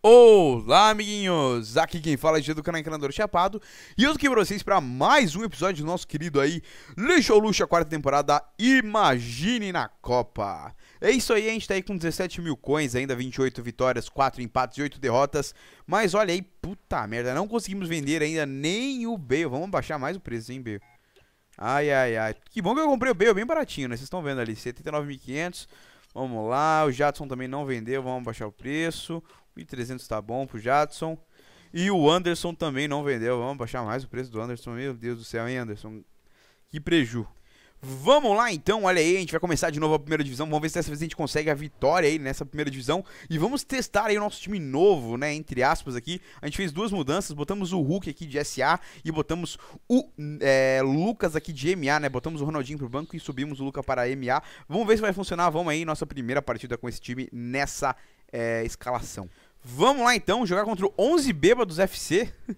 Olá, amiguinhos! Aqui quem fala é do canal Encanador Chapado e eu tô aqui pra vocês para mais um episódio do nosso querido aí Lixo ou Luxo, a quarta temporada Imagine na Copa. É isso aí, a gente tá aí com 17 mil coins, ainda 28 vitórias, 4 empates e 8 derrotas. Mas olha aí, puta merda, não conseguimos vender ainda nem o B. Vamos baixar mais o preço, hein, B. Ai, ai, ai. Que bom que eu comprei o B, é bem baratinho, né? Vocês estão vendo ali, 79.500. Vamos lá, o Jadson também não vendeu, vamos baixar o preço. 1.300 tá bom pro Jadson. E o Anderson também não vendeu, vamos baixar mais o preço do Anderson. Meu Deus do céu, hein, Anderson? Que preju. Vamos lá então, olha aí, a gente vai começar de novo a primeira divisão, vamos ver se dessa vez a gente consegue a vitória aí nessa primeira divisão E vamos testar aí o nosso time novo, né, entre aspas aqui A gente fez duas mudanças, botamos o Hulk aqui de SA e botamos o é, Lucas aqui de MA, né Botamos o Ronaldinho pro banco e subimos o Lucas para MA Vamos ver se vai funcionar, vamos aí, nossa primeira partida com esse time nessa é, escalação Vamos lá então, jogar contra o 11 Bêbados FC.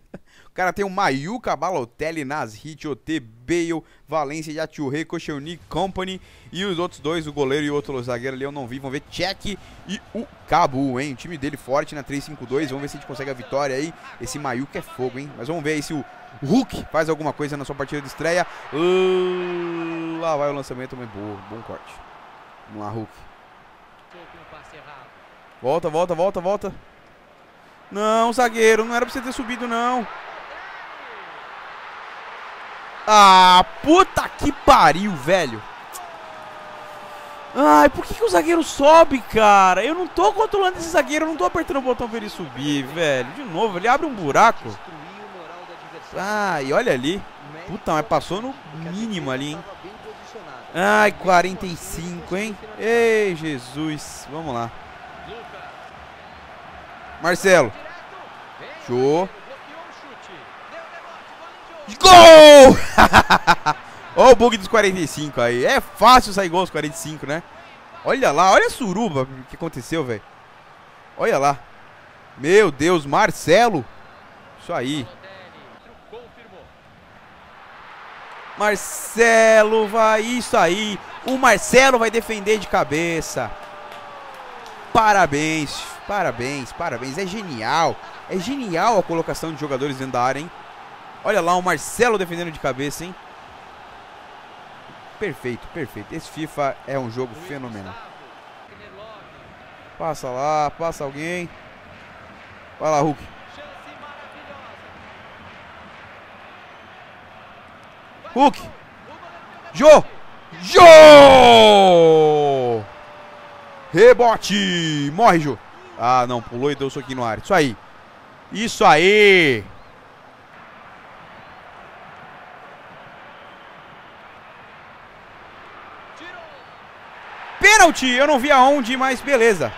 o cara tem o Mayuka, Balotelli, Nasrit, OT, Bale, Valência, Yachurê, Cocheunik, Company e os outros dois, o goleiro e o outro zagueiro ali eu não vi. Vamos ver Check e o Cabu, hein? O time dele forte na 3-5-2. Vamos ver se a gente consegue a vitória aí. Esse Mayuka é fogo, hein? Mas vamos ver aí se o Hulk faz alguma coisa na sua partida de estreia. Uh, lá vai o lançamento, mas boa, bom corte. Vamos lá, Hulk. Volta, volta, volta, volta. Não, zagueiro, não era pra você ter subido, não. Ah, puta que pariu, velho. Ai, por que, que, o zagueiro sobe, cara? Eu não tô controlando esse zagueiro, eu não tô apertando o botão pra ele subir, velho. De novo, ele abre um buraco. Ai, olha ali. Puta, mas passou no mínimo ali, hein? Ai, 45, hein? Ei, Jesus. Vamos lá. Marcelo. Show. Gol! Olha o bug dos 45 aí. É fácil sair gol aos 45, né? Olha lá, olha a suruba que aconteceu, velho. Olha lá. Meu Deus, Marcelo. Isso aí. Marcelo vai, isso aí. O Marcelo vai defender de cabeça. Parabéns. Parabéns, parabéns. É genial. É genial a colocação de jogadores dentro da área, hein? Olha lá o Marcelo defendendo de cabeça, hein? Perfeito, perfeito. Esse FIFA é um jogo fenomenal. Passa lá, passa alguém. Vai lá, Hulk. Hulk. Jô. Jô! Rebote! Morre, Jô. Ah, não, pulou e deu o um soquinho no ar. Isso aí. Isso aí! Pênalti! Eu não vi aonde, mas beleza.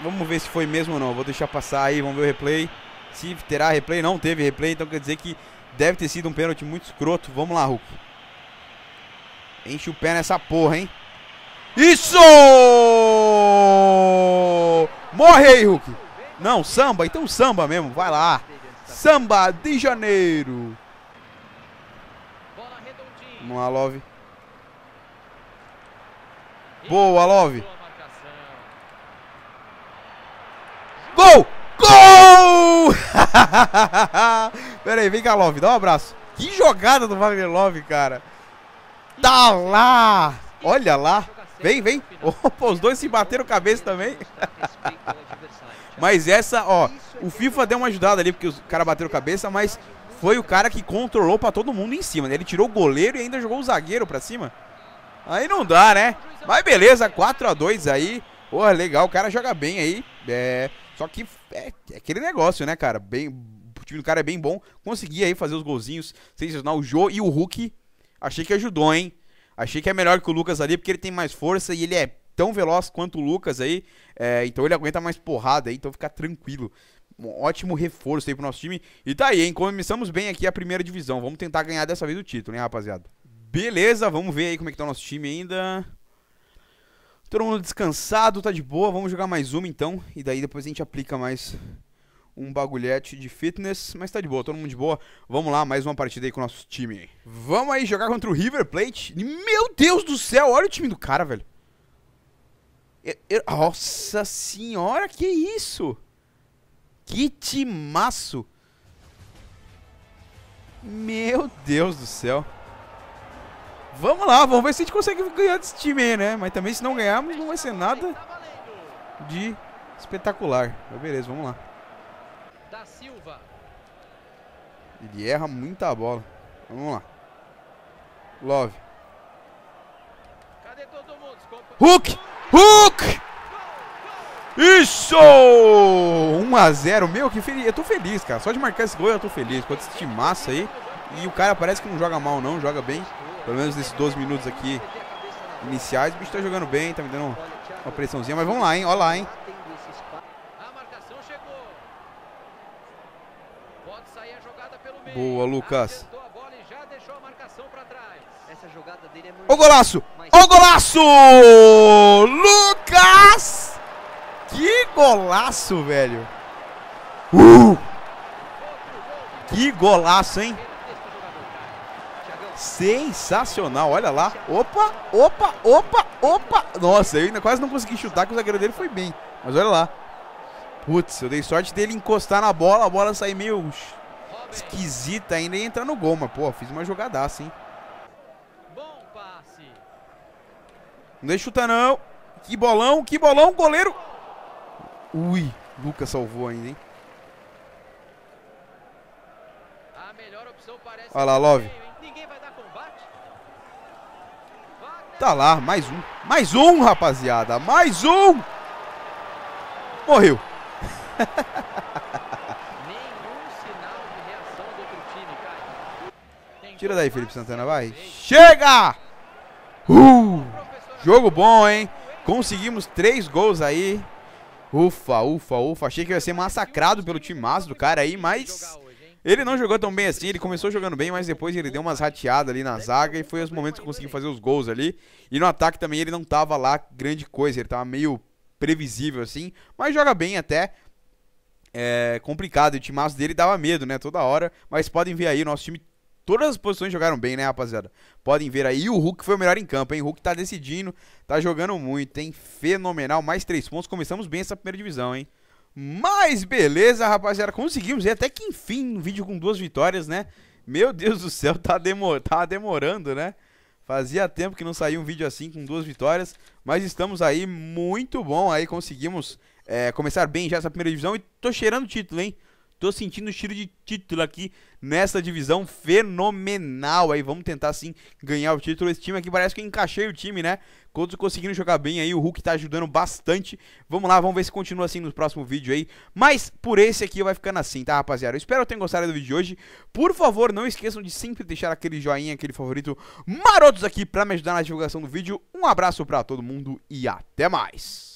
Vamos ver se foi mesmo ou não. Vou deixar passar aí, vamos ver o replay. Se terá replay, não teve replay, então quer dizer que deve ter sido um pênalti muito escroto. Vamos lá, Hulk. Enche o pé nessa porra, hein? Isso! Morre aí, Hulk. Não, samba. Então samba mesmo. Vai lá. Samba de janeiro. Vamos lá, Love. Boa, Love. Gol! Gol! Pera aí, vem cá, Love. Dá um abraço. Que jogada do Wagner Love, cara. Tá lá! Olha lá! Vem, vem. Opa, os dois se bateram cabeça também. Tá? mas essa, ó, o FIFA deu uma ajudada ali, porque os caras bateram cabeça, mas foi o cara que controlou pra todo mundo em cima, né? Ele tirou o goleiro e ainda jogou o zagueiro pra cima. Aí não dá, né? Mas beleza, 4x2 aí. Porra, legal, o cara joga bem aí. É, só que é, é aquele negócio, né, cara? Bem, o time do cara é bem bom. Consegui aí fazer os golzinhos, sensacional. O Jô e o Hulk, achei que ajudou, hein? Achei que é melhor que o Lucas ali, porque ele tem mais força e ele é tão veloz quanto o Lucas aí. É, então ele aguenta mais porrada aí, então fica tranquilo. Um ótimo reforço aí pro nosso time. E tá aí, hein? Começamos bem aqui a primeira divisão. Vamos tentar ganhar dessa vez o título, hein, rapaziada? Beleza, vamos ver aí como é que tá o nosso time ainda. Todo mundo descansado, tá de boa. Vamos jogar mais uma então. E daí depois a gente aplica mais um bagulhete de fitness, mas tá de boa, todo mundo de boa. Vamos lá, mais uma partida aí com o nosso time. Vamos aí jogar contra o River Plate. Meu Deus do céu, olha o time do cara, velho. Eu, eu, nossa senhora, que isso? Que timaço. Meu Deus do céu. Vamos lá, vamos ver se a gente consegue ganhar desse time aí, né? Mas também se não ganharmos, não vai ser nada de espetacular. Mas beleza, vamos lá. Da Silva. Ele erra muita bola. Vamos lá. Love. Cadê todo mundo? Hulk! Hulk! Isso! 1x0, meu, que feliz. Eu tô feliz, cara. Só de marcar esse gol eu tô feliz. Quanto esse massa aí. E o cara parece que não joga mal, não. Joga bem. Pelo menos nesses 12 minutos aqui iniciais. O bicho tá jogando bem, tá me dando uma pressãozinha. Mas vamos lá, hein. Olha lá, hein. Boa, Lucas. É Ô golaço! Ô golaço! Lucas! Que golaço, velho! Uh! Que golaço, hein? Sensacional, olha lá. Opa, opa, opa, opa. Nossa, eu ainda quase não consegui chutar, que o zagueiro dele foi bem. Mas olha lá. Putz, eu dei sorte dele encostar na bola, a bola sair meio esquisita ainda e entrar no gol, mas pô, fiz uma jogadaça, hein? Bom passe. Não deixa chutar não. Que bolão, que bolão, goleiro. Ui, Lucas salvou ainda, hein? Olha lá, Love. Tá lá, mais um. Mais um, rapaziada. Mais um. Morreu. Tira daí, Felipe Santana, vai. Chega! Uh! Jogo bom, hein? Conseguimos três gols aí. Ufa, ufa, ufa. Achei que ia ser massacrado pelo time timaço do cara aí, mas... Ele não jogou tão bem assim, ele começou jogando bem, mas depois ele deu umas rateadas ali na zaga e foi os momentos que conseguiu fazer os gols ali. E no ataque também ele não tava lá grande coisa, ele tava meio previsível assim, mas joga bem até. É complicado, o timaço dele dava medo, né, toda hora, mas podem ver aí, nosso time Todas as posições jogaram bem, né, rapaziada? Podem ver aí. E o Hulk foi o melhor em campo, hein? O Hulk tá decidindo, tá jogando muito, hein? Fenomenal. Mais três pontos. Começamos bem essa primeira divisão, hein? Mas beleza, rapaziada. Conseguimos ir até que enfim. Um vídeo com duas vitórias, né? Meu Deus do céu, tá, demor tá demorando, né? Fazia tempo que não saía um vídeo assim com duas vitórias. Mas estamos aí muito bom. Aí conseguimos é, começar bem já essa primeira divisão. E tô cheirando o título, hein? Tô sentindo o tiro de título aqui nessa divisão fenomenal. Aí vamos tentar sim ganhar o título. Esse time aqui parece que eu encaixei o time, né? Todos conseguindo jogar bem aí. O Hulk tá ajudando bastante. Vamos lá, vamos ver se continua assim no próximo vídeo aí. Mas por esse aqui vai ficando assim, tá, rapaziada? Eu espero que tenham gostado do vídeo de hoje. Por favor, não esqueçam de sempre deixar aquele joinha, aquele favorito marotos aqui pra me ajudar na divulgação do vídeo. Um abraço pra todo mundo e até mais.